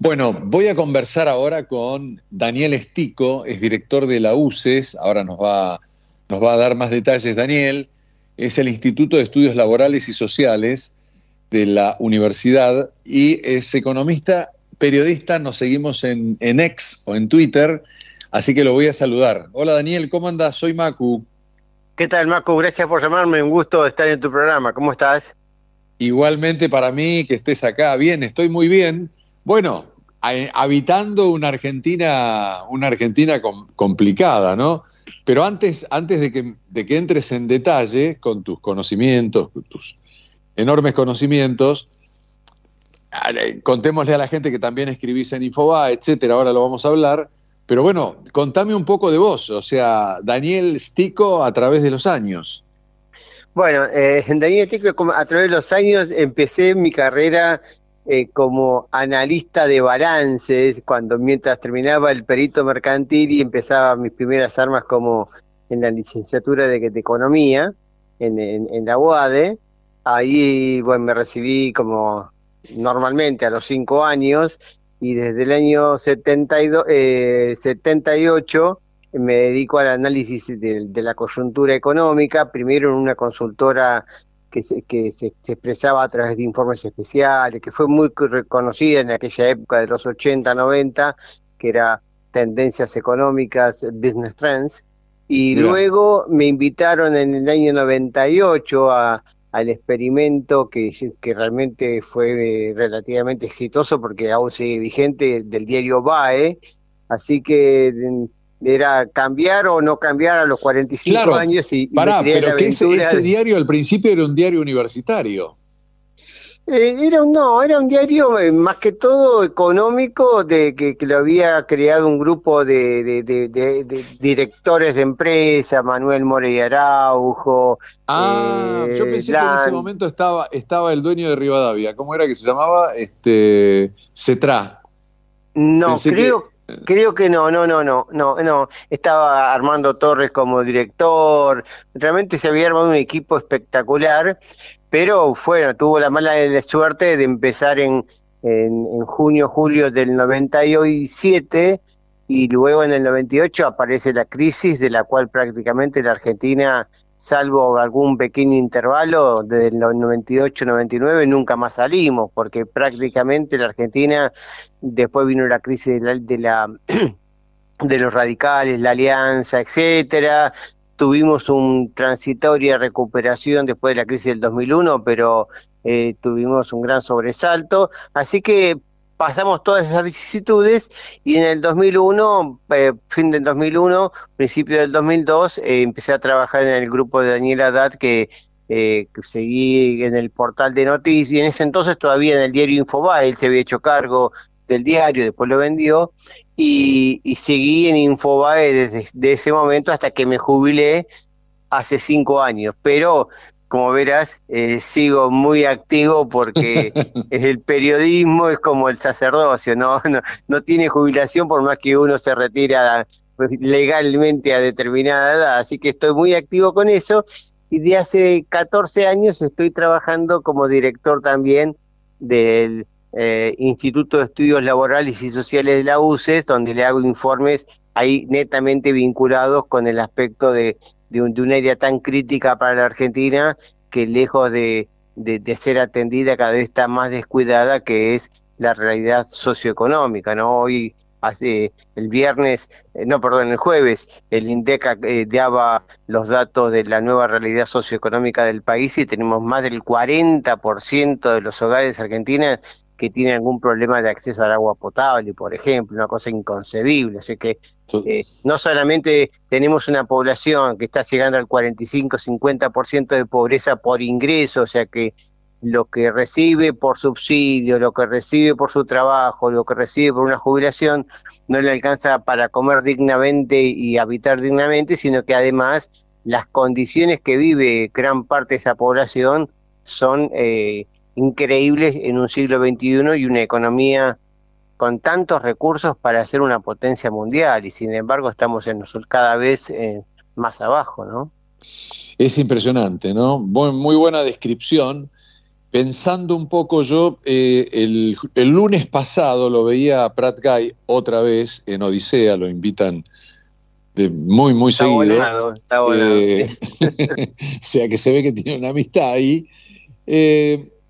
Bueno, voy a conversar ahora con Daniel Estico, es director de la UCES, ahora nos va, nos va a dar más detalles Daniel, es el Instituto de Estudios Laborales y Sociales de la universidad y es economista, periodista, nos seguimos en, en X o en Twitter, así que lo voy a saludar. Hola Daniel, ¿cómo andás? Soy Macu. ¿Qué tal Macu? Gracias por llamarme, un gusto estar en tu programa, ¿cómo estás? Igualmente para mí que estés acá, bien, estoy muy bien bueno, habitando una Argentina, una Argentina complicada, ¿no? Pero antes, antes de, que, entres en detalle con tus conocimientos, tus enormes conocimientos, contémosle a la gente que también escribís en Infoba, etcétera, ahora lo vamos a hablar. Pero bueno, contame un poco de vos, o sea, Daniel Stico a través de los años. Bueno, eh, Daniel Stico a través de los años empecé mi carrera eh, como analista de balances, cuando mientras terminaba el perito mercantil y empezaba mis primeras armas como en la licenciatura de, economía, en, la UADE. Ahí, bueno, me recibí como normalmente a los cinco años y desde el año 78 eh, me dedico al análisis de, la coyuntura económica, primero en una consultora que, se, que se, expresaba a través de informes especiales, que fue muy reconocida en aquella época de los 80, 90, que era tendencias económicas, business trends, y luego me invitaron en el año 98 a, al experimento que, que realmente fue eh, relativamente exitoso porque aún sigue vigente del diario BAE, así que era cambiar o no cambiar a los 45 años y... pero que ese, diario al principio era un diario universitario. Eh, era un, no, era un diario eh, más que todo económico de que, lo había creado un grupo de, de, directores de empresa, Manuel Morey Araujo. Ah, yo eh, pensé que en ese momento estaba, estaba el dueño de Rivadavia. ¿Cómo era que se llamaba? Este Cetra. No, creo Creo que no, no, no, no, no, no. Estaba Armando Torres como director. Realmente se había armado un equipo espectacular, pero bueno, tuvo la mala suerte de empezar en, en, en junio, julio del 97 y luego en el 98 aparece la crisis de la cual prácticamente la Argentina salvo algún pequeño intervalo, desde los 98-99 nunca más salimos, porque prácticamente la Argentina, después vino la crisis de la, de, los radicales, la alianza, etcétera, tuvimos una transitoria recuperación después de la crisis del 2001, pero eh, tuvimos un gran sobresalto. Así que pasamos todas esas vicisitudes y en el 2001, eh, fin del 2001, principio del 2002, eh, empecé a trabajar en el grupo de Daniela Dad eh, que, seguí en el portal de noticias y en ese entonces todavía en el diario Infobae, él se había hecho cargo del diario, después lo vendió y, seguí en Infobae desde ese momento hasta que me jubilé hace cinco años, pero como verás, eh, sigo muy activo porque el periodismo es como el sacerdocio, ¿no? ¿no? tiene jubilación por más que uno se retira legalmente a determinada edad, así que estoy muy activo con eso y de hace 14 años estoy trabajando como director también del eh, Instituto de Estudios Laborales y Sociales de la UCES, donde le hago informes ahí netamente vinculados con el aspecto de de, una idea tan crítica para la Argentina que lejos de, de, ser atendida cada vez está más descuidada, que es la realidad socioeconómica, ¿no? Hoy, hace, el viernes, eh, no, perdón, el jueves, el INDECA eh, daba los datos de la nueva realidad socioeconómica del país y tenemos más del 40% de los hogares argentinos que tiene algún problema de acceso al agua potable, por ejemplo, una cosa inconcebible. Así que eh, no solamente tenemos una población que está llegando al 45-50% de pobreza por ingreso, o sea que lo que recibe por subsidio, lo que recibe por su trabajo, lo que recibe por una jubilación, no le alcanza para comer dignamente y habitar dignamente, sino que además las condiciones que vive gran parte de esa población son... Eh, increíbles en un siglo XXI y una economía con tantos recursos para ser una potencia mundial y sin embargo estamos en cada vez eh, más abajo, ¿no? Es impresionante, ¿no? Muy buena descripción. Pensando un poco yo, eh, el, lunes pasado lo veía a Pratt Guy otra vez en Odisea, lo invitan de muy, muy está seguido. Volado, está volado, eh, o sea que se ve que tiene una amistad ahí.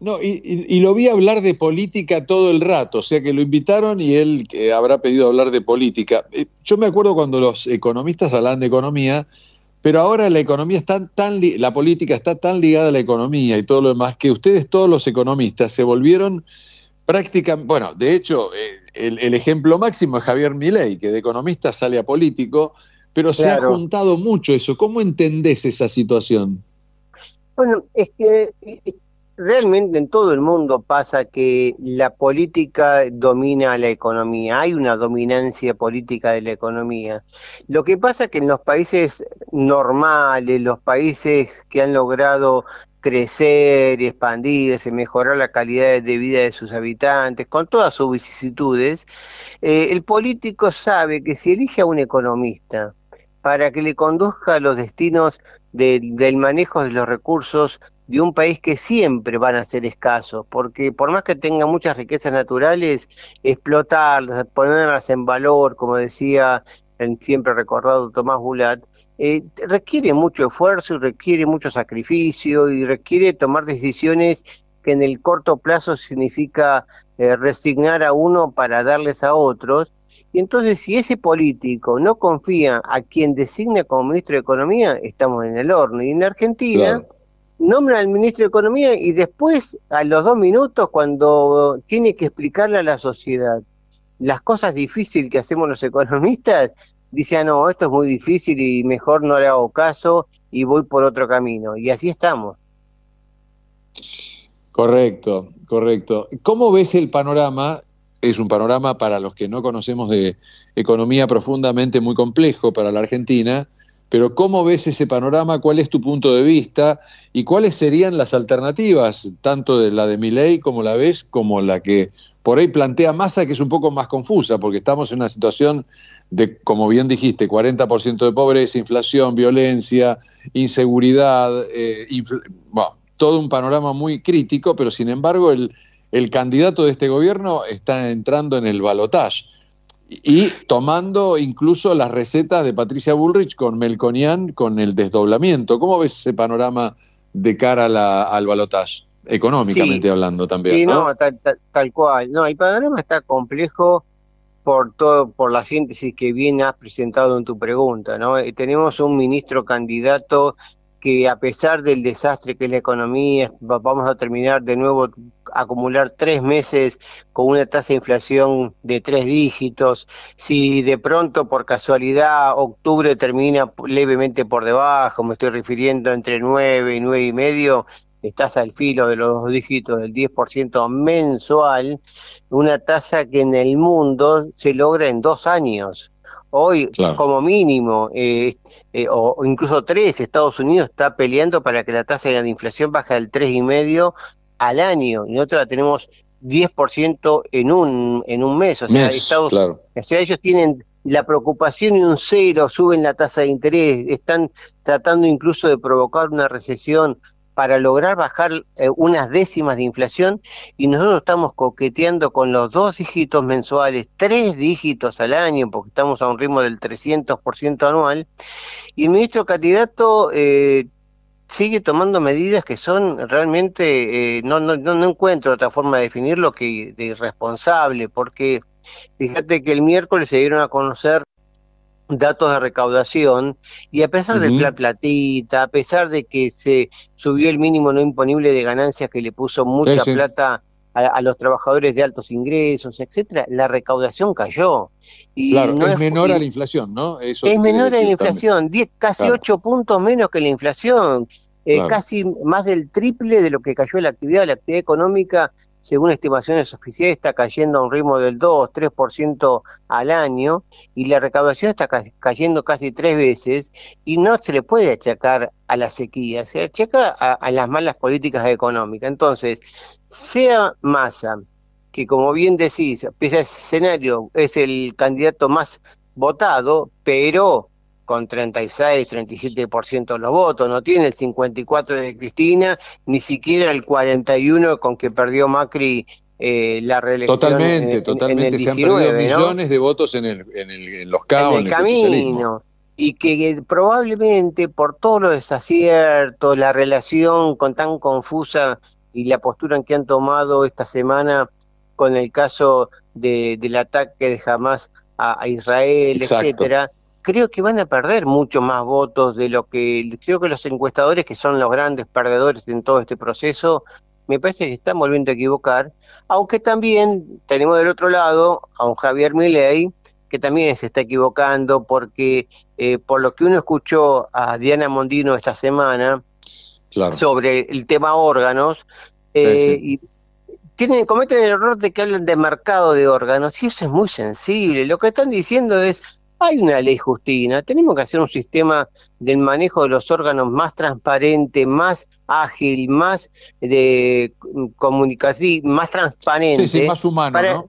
No, y, y, lo vi hablar de política todo el rato, o sea que lo invitaron y él habrá pedido hablar de política. Eh, yo me acuerdo cuando los economistas hablaban de economía, pero ahora la economía está tan la política está tan ligada a la economía y todo lo demás que ustedes todos los economistas se volvieron prácticamente, bueno, de hecho eh, el, ejemplo máximo es Javier Milei, que de economista sale a político, pero se ha juntado mucho eso. ¿Cómo entendés esa situación? Bueno, es que eh, Realmente en todo el mundo pasa que la política domina a la economía, hay una dominancia política de la economía. Lo que pasa es que en los países normales, los países que han logrado crecer, expandirse, mejorar la calidad de vida de sus habitantes, con todas sus vicisitudes, eh, el político sabe que si elige a un economista para que le conduzca a los destinos del manejo de los recursos de un país que siempre van a ser escasos, porque por más que tenga muchas riquezas naturales, explotarlas, ponerlas en valor, como decía el siempre recordado Tomás Bulat, eh, requiere mucho esfuerzo y requiere mucho sacrificio y requiere tomar decisiones que en el corto plazo significa eh, resignar a uno para darles a otros. Y entonces si ese político no confía a quien designa como ministro de Economía, estamos en el horno. Y en Argentina... Nombra al ministro de Economía y después, a los dos minutos, cuando tiene que explicarle a la sociedad las cosas difíciles que hacemos los economistas, dice, ah, no, esto es muy difícil y mejor no le hago caso y voy por otro camino. Y así estamos. Correcto, correcto. ¿Cómo ves el panorama? Es un panorama para los que no conocemos de economía profundamente muy complejo para la Argentina pero ¿cómo ves ese panorama? ¿Cuál es tu punto de vista? ¿Y cuáles serían las alternativas, tanto de la de ley como la ves, como la que por ahí plantea Massa, que es un poco más confusa, porque estamos en una situación de, como bien dijiste, 40% de pobreza, inflación, violencia, inseguridad, eh, todo un panorama muy crítico, pero sin embargo el, el candidato de este gobierno está entrando en el balotaje. Y tomando incluso las recetas de Patricia Bullrich con Melconian, con el desdoblamiento. ¿Cómo ves ese panorama de cara a la, al balotaje, económicamente hablando también? Sí, no, tal, cual. No, el panorama está complejo por todo, por la síntesis que bien has presentado en tu pregunta, ¿no? Eh, tenemos un ministro candidato que a pesar del desastre que es la economía, vamos a terminar de nuevo acumular tres meses con una tasa de inflación de tres dígitos, si de pronto por casualidad octubre termina levemente por debajo, me estoy refiriendo entre nueve y nueve y medio, estás al filo de los dos dígitos del 10% mensual, una tasa que en el mundo se logra en dos años. Hoy, como mínimo, eh, eh, o, incluso tres, Estados Unidos está peleando para que la tasa de inflación baje al medio al año y nosotros la tenemos 10% en un, en un mes. O sea, ellos tienen la preocupación y un cero, suben la tasa de interés, están tratando incluso de provocar una recesión para lograr bajar eh, unas décimas de inflación y nosotros estamos coqueteando con los dos dígitos mensuales, tres dígitos al año, porque estamos a un ritmo del 300% anual, y el ministro candidato eh, sigue tomando medidas que son realmente, eh, no, no, no, encuentro otra forma de definirlo que de irresponsable, porque fíjate que el miércoles se dieron a conocer datos de recaudación y a pesar de la del platita, a pesar de que se subió el mínimo no imponible de ganancias que le puso mucha plata a, los trabajadores de altos ingresos, etcétera, la recaudación cayó. claro, es, menor a la inflación, ¿no? es menor a la inflación, diez, casi ocho puntos menos que la inflación. Eh, casi más del triple de lo que cayó la actividad, la actividad económica según estimaciones oficiales, está cayendo a un ritmo del 2-3% al año y la recaudación está cayendo casi tres veces y no se le puede achacar a la sequía, se achaca a, las malas políticas económicas. Entonces, sea Massa, que como bien decís, pese ese escenario, es el candidato más votado, pero con 36, 37% de los votos, no tiene el 54 de Cristina, ni siquiera el 41 con que perdió Macri eh, la reelección. Totalmente, totalmente, se han perdido millones de votos en, el, en, los caos. En camino. Y que probablemente por todos los desaciertos, la relación con tan confusa y la postura en que han tomado esta semana con el caso de, del ataque de Hamas a, Israel, etcétera, creo que van a perder mucho más votos de lo que creo que los encuestadores, que son los grandes perdedores en todo este proceso, me parece que están volviendo a equivocar, aunque también tenemos del otro lado a un Javier Milei que también se está equivocando porque eh, por lo que uno escuchó a Diana Mondino esta semana sobre el tema órganos, eh, cometen el error de que hablan de mercado de órganos y eso es muy sensible. Lo que están diciendo es hay una ley, Justina. Tenemos que hacer un sistema del manejo de los órganos más transparente, más ágil, más de comunicación, más transparente. más humano,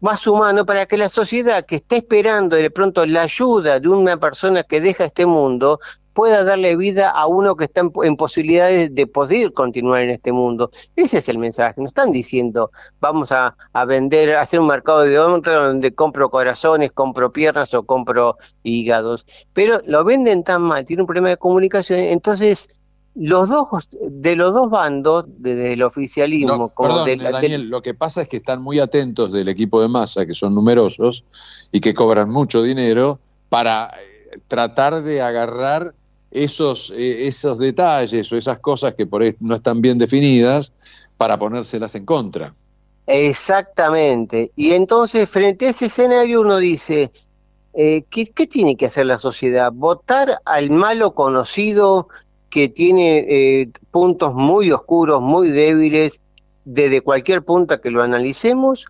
Más humano para que la sociedad que está esperando de pronto la ayuda de una persona que deja este mundo pueda darle vida a uno que está en, posibilidades de poder continuar en este mundo. Ese es el mensaje. No están diciendo, vamos a, vender, a hacer un mercado de honra donde compro corazones, compro piernas o compro hígados. Pero lo venden tan mal, tiene un problema de comunicación, entonces los dos de los dos bandos desde el oficialismo Daniel, lo que pasa es que están muy atentos del equipo de masa que son numerosos y que cobran mucho dinero para eh, tratar de agarrar esos, eh, esos detalles o esas cosas que por no están bien definidas para ponérselas en contra. Exactamente. Y entonces, frente a ese escenario, uno dice, eh, ¿qué, tiene que hacer la sociedad? ¿Votar al malo conocido que tiene eh, puntos muy oscuros, muy débiles, desde cualquier punta que lo analicemos?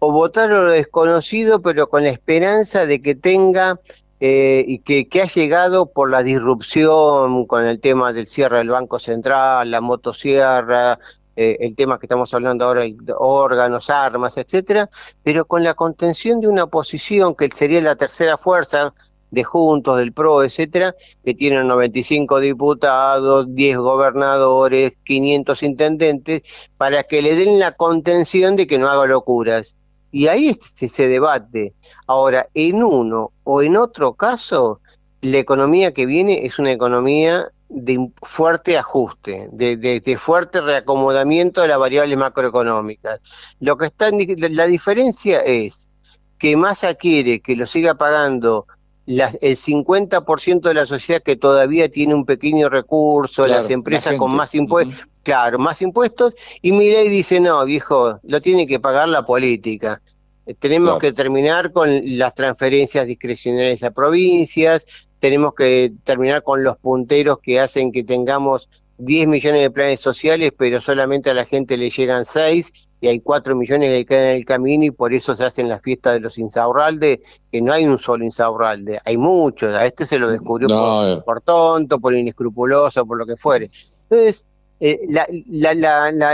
¿O votar a lo desconocido, pero con la esperanza de que tenga eh, y que, ha llegado por la disrupción con el tema del cierre del Banco Central, la motosierra, eh, el tema que estamos hablando ahora, de órganos, armas, etcétera, pero con la contención de una oposición que sería la tercera fuerza de Juntos, del PRO, etcétera, que tiene 95 diputados, 10 gobernadores, 500 intendentes, para que le den la contención de que no haga locuras. Y ahí se, se debate. Ahora, en uno o en otro caso, la economía que viene es una economía de fuerte ajuste, de, fuerte reacomodamiento de las variables macroeconómicas. Lo que está la diferencia es que Massa quiere que lo siga pagando el 50% de la sociedad que todavía tiene un pequeño recurso, las empresas con más impuestos, claro, más impuestos, y mi ley dice, no, viejo, lo tiene que pagar la política. Eh, tenemos que terminar con las transferencias discrecionales a provincias, tenemos que terminar con los punteros que hacen que tengamos 10 millones de planes sociales, pero solamente a la gente le llegan 6 y hay cuatro millones que quedan en el camino y por eso se hacen las fiestas de los Insaurralde, que no hay un solo Insaurralde, hay muchos, a este se lo descubrió eh. por, tonto, por inescrupuloso, por lo que fuere. Entonces, eh, la,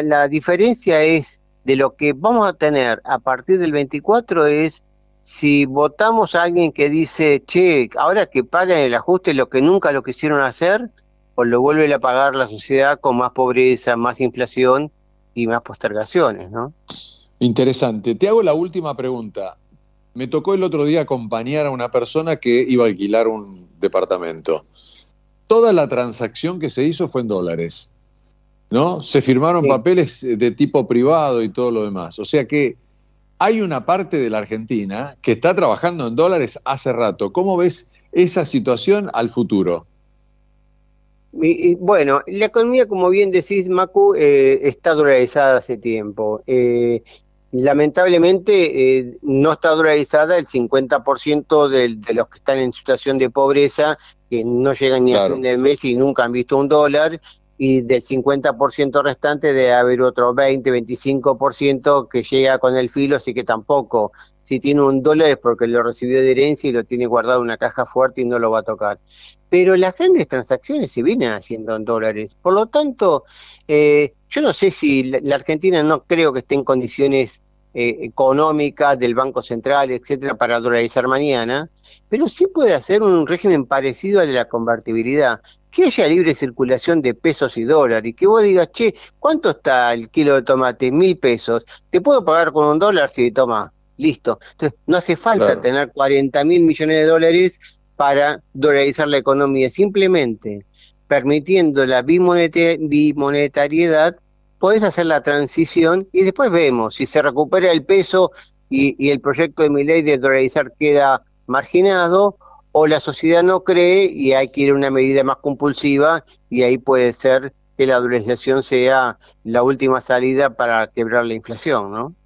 la, diferencia es de lo que vamos a tener a partir del 24 es si votamos a alguien que dice, che, ahora que pagan el ajuste lo que nunca lo quisieron hacer, o pues lo vuelve a pagar la sociedad con más pobreza, más inflación, y más postergaciones, ¿no? Interesante. Te hago la última pregunta. Me tocó el otro día acompañar a una persona que iba a alquilar un departamento. Toda la transacción que se hizo fue en dólares, ¿no? Se firmaron papeles de tipo privado y todo lo demás. O sea que hay una parte de la Argentina que está trabajando en dólares hace rato. ¿Cómo ves esa situación al futuro? bueno, la economía, como bien decís, Macu, eh, está dolarizada hace tiempo. Eh, lamentablemente eh, no está dolarizada el 50% de, de, los que están en situación de pobreza, que no llegan ni a fin de mes y nunca han visto un dólar, y del 50% restante de haber otro 20, 25% que llega con el filo, así que tampoco. Si tiene un dólar es porque lo recibió de herencia y lo tiene guardado en una caja fuerte y no lo va a tocar. Pero las grandes transacciones se vienen haciendo en dólares. Por lo tanto, eh, yo no sé si la, Argentina no creo que esté en condiciones eh, económicas del Banco Central, etcétera, para dolarizar mañana, pero sí puede hacer un régimen parecido al de la convertibilidad que haya libre circulación de pesos y dólares, y que vos digas, che, ¿cuánto está el kilo de tomate? Mil pesos. ¿Te puedo pagar con un dólar si toma? Listo. Entonces, no hace falta tener 40 mil millones de dólares para dolarizar la economía, simplemente permitiendo la bimonetariedad, podés hacer la transición y después vemos si se recupera el peso y el proyecto de mi ley de dolarizar queda marginado o la sociedad no cree y hay que ir a una medida más compulsiva y ahí puede ser que la dolarización sea la última salida para quebrar la inflación, ¿no?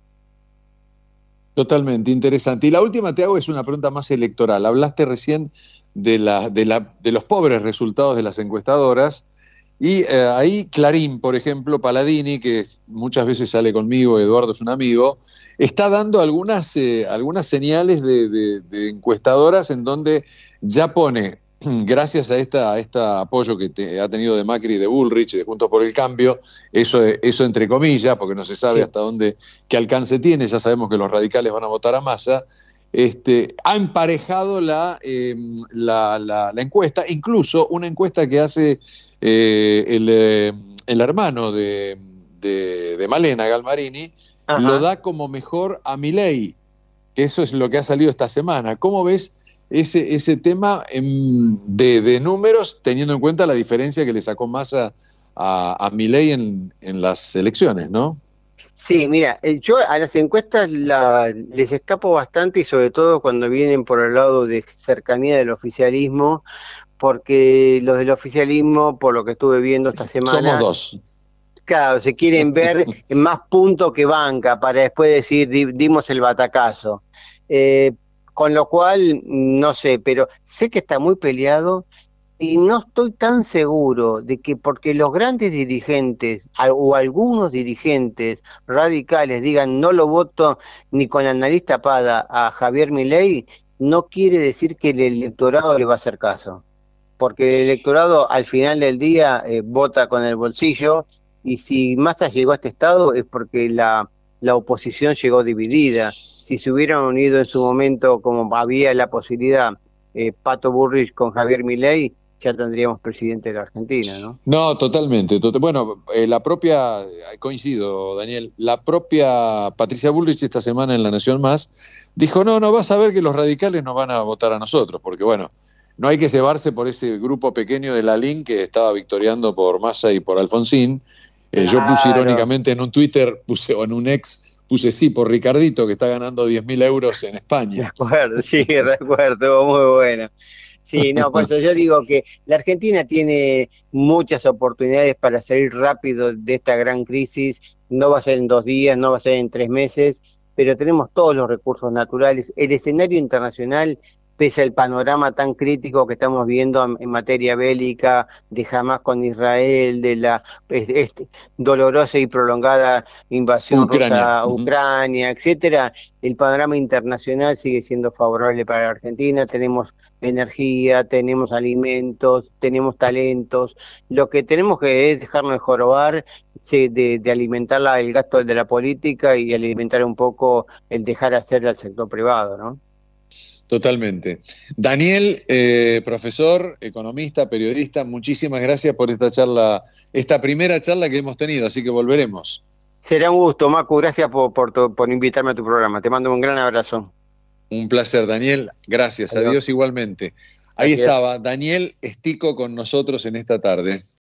Totalmente, interesante. Y la última te hago es una pregunta más electoral. Hablaste recién de, de, de los pobres resultados de las encuestadoras y eh, ahí Clarín, por ejemplo, Paladini, que muchas veces sale conmigo, Eduardo es un amigo, está dando algunas, eh, algunas señales de, encuestadoras en donde ya pone, gracias a, esta, a este apoyo que ha tenido de Macri de Bullrich, de Juntos por el Cambio, eso, eso entre comillas, porque no se sabe hasta dónde, qué alcance tiene, ya sabemos que los radicales van a votar a masa, este, ha emparejado em, la, la, encuesta, incluso una encuesta que hace eh, em, el, hermano de, Malena Galmarini, lo da como mejor a Milei, que eso es lo que ha salido esta semana. ¿Cómo ves ese, tema de, números teniendo en cuenta la diferencia que le sacó más a, a Milei en, en las elecciones, no? Sí, mira, eh, yo a las encuestas la, les escapo bastante y sobre todo cuando vienen por el lado de cercanía del oficialismo, porque los del oficialismo, por lo que estuve viendo esta semana... Somos dos. Claro, se quieren ver más punto que banca para después decir dimos el batacazo. Eh, con lo cual, no sé, pero sé que está muy peleado y no estoy tan seguro de que porque los grandes dirigentes o algunos dirigentes radicales digan no lo voto ni con la nariz tapada a Javier Milei, no quiere decir que el electorado le va a hacer caso. Porque el electorado al final del día eh, vota con el bolsillo y si Massa llegó a este estado es porque la, la oposición llegó dividida. Si se hubieran unido en su momento como había la posibilidad eh, Pato Burrich con Javier Milei, ya tendríamos presidente de la Argentina, ¿no? No, totalmente. bueno, eh, la propia, eh, coincido, Daniel, la propia Patricia Bullrich esta semana en La Nación Más dijo, no, no, vas a ver que los radicales no van a votar a nosotros, porque bueno, no hay que cebarse por ese grupo pequeño de la LIN que estaba victoriando por Massa y por Alfonsín. Eh, yo puse irónicamente en un Twitter, puse o en un ex, puse sí por Ricardito, que está ganando 10.000 euros en España. De sí, recuerdo, muy bueno. Sí, no, por eso yo digo que la Argentina tiene muchas oportunidades para salir rápido de esta gran crisis. No va a ser en dos días, no va a ser en tres meses, pero tenemos todos los recursos naturales. El escenario internacional pese al panorama tan crítico que estamos viendo en materia bélica de jamás con Israel, de la este, dolorosa y prolongada invasión rusa a Ucrania, etcétera, el panorama internacional sigue siendo favorable para la Argentina. Tenemos energía, tenemos alimentos, tenemos talentos. Lo que tenemos que es dejarnos de jorobar de, alimentar el gasto de la política y alimentar un poco el dejar hacer al sector privado, ¿no? Totalmente. Daniel, eh, profesor, economista, periodista, muchísimas gracias por esta charla, esta primera charla que hemos tenido, así que volveremos. Será un gusto, Macu, gracias por, por, invitarme a tu programa. Te mando un gran abrazo. Un placer, Daniel. Gracias. Adiós, igualmente. Ahí estaba Daniel Estico con nosotros en esta tarde.